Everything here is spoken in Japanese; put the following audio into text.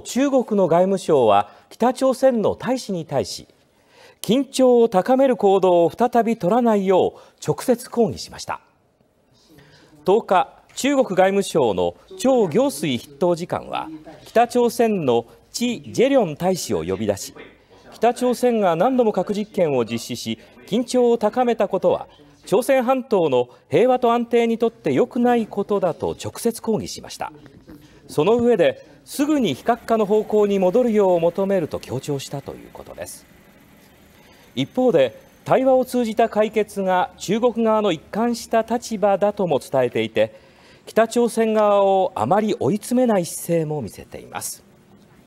中国の外務省は北朝鮮の大使に対し緊張を高める行動を再び取らないよう直接抗議しました10日中国外務省の張行水筆頭次官は北朝鮮のチ・ジェリョン大使を呼び出し北朝鮮が何度も核実験を実施し緊張を高めたことは朝鮮半島の平和と安定にとって良くないことだと直接抗議しましたその上ですぐに非核化の方向に戻るよう求めると強調したということです一方で対話を通じた解決が中国側の一貫した立場だとも伝えていて北朝鮮側をあまり追い詰めない姿勢も見せています